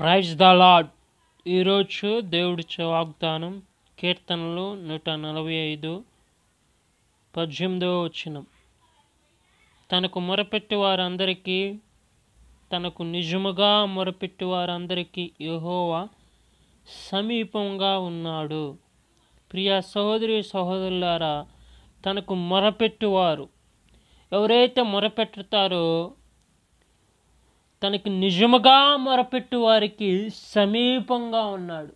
praise the lord ఈరోజు దేవుడిచ్చే వాగ్దానం కీర్తనలు నూట నలభై ఐదు పద్దెనిమిదవ వచ్చిన తనకు మొరపెట్టి వారందరికీ తనకు నిజముగా మొరపెట్టి వారందరికీ యహోవా సమీపంగా ఉన్నాడు ప్రియ సహోదరి సహోదరులారా తనకు మొరపెట్టువారు ఎవరైతే మొరపెట్టుతారో తనకి నిజముగా మొరపెట్టు వారికి సమీపంగా ఉన్నాడు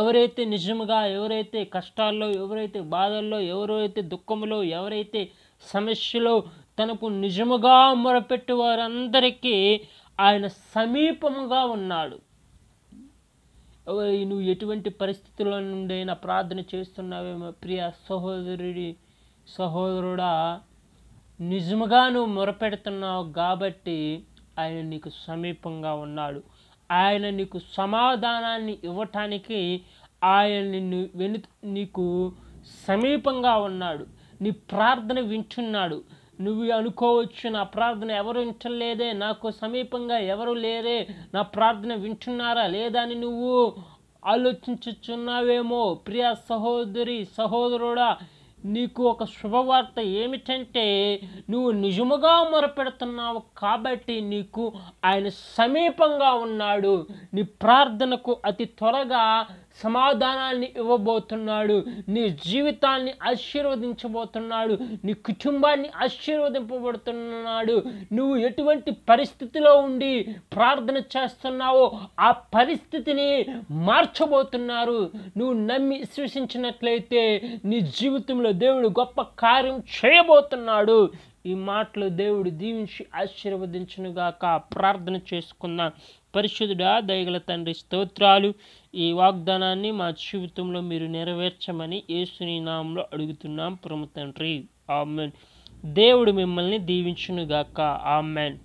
ఎవరైతే నిజముగా ఎవరైతే కష్టాల్లో ఎవరైతే బాధల్లో ఎవరైతే దుఃఖంలో ఎవరైతే సమస్యలో తనకు నిజముగా మొరపెట్టు వారందరికీ ఆయన సమీపముగా ఉన్నాడు నువ్వు ఎటువంటి పరిస్థితుల్లో నుండైనా ప్రార్థన చేస్తున్నావేమో ప్రియ సహోదరుడి సహోదరుడా నిజముగా నువ్వు మొరపెడుతున్నావు కాబట్టి ఆయన నీకు సమీపంగా ఉన్నాడు ఆయన నీకు సమాధానాన్ని ఇవ్వటానికి ఆయన నిన్ను వెను నీకు సమీపంగా ఉన్నాడు నీ ప్రార్థన వింటున్నాడు నువ్వు అనుకోవచ్చు నా ప్రార్థన ఎవరు వింటలేదే నాకు సమీపంగా ఎవరు లేరే నా ప్రార్థన వింటున్నారా లేదా అని నువ్వు ఆలోచించుచున్నావేమో ప్రియా సహోదరి సహోదరుడా నీకు ఒక శుభవార్త ఏమిటంటే నువ్వు నిజముగా మొరపెడుతున్నావు కాబట్టి నీకు ఆయన సమీపంగా ఉన్నాడు నీ ప్రార్థనకు అతి త్వరగా సమాధానాన్ని ఇవ్వబోతున్నాడు నీ జీవితాన్ని ఆశీర్వదించబోతున్నాడు నీ కుటుంబాన్ని ఆశీర్వదింపబడుతున్నాడు నువ్వు ఎటువంటి పరిస్థితిలో ఉండి ప్రార్థన చేస్తున్నావో ఆ పరిస్థితిని మార్చబోతున్నారు నువ్వు నమ్మి విశ్వసించినట్లయితే నీ జీవితంలో జీవితంలో దేవుడు గొప్ప కార్యం చేయబోతున్నాడు ఈ మాటలు దేవుడు దీవించి ఆశీర్వదించునుగాక ప్రార్థన చేసుకుందాం పరిశుద్ధుడా దయగల తండ్రి స్తోత్రాలు ఈ వాగ్దానాన్ని మా జీవితంలో మీరు నెరవేర్చమని యేసుని నామంలో అడుగుతున్నాం ప్రముఖ తండ్రి ఆమెన్ దేవుడు మిమ్మల్ని దీవించునుగాక ఆమెన్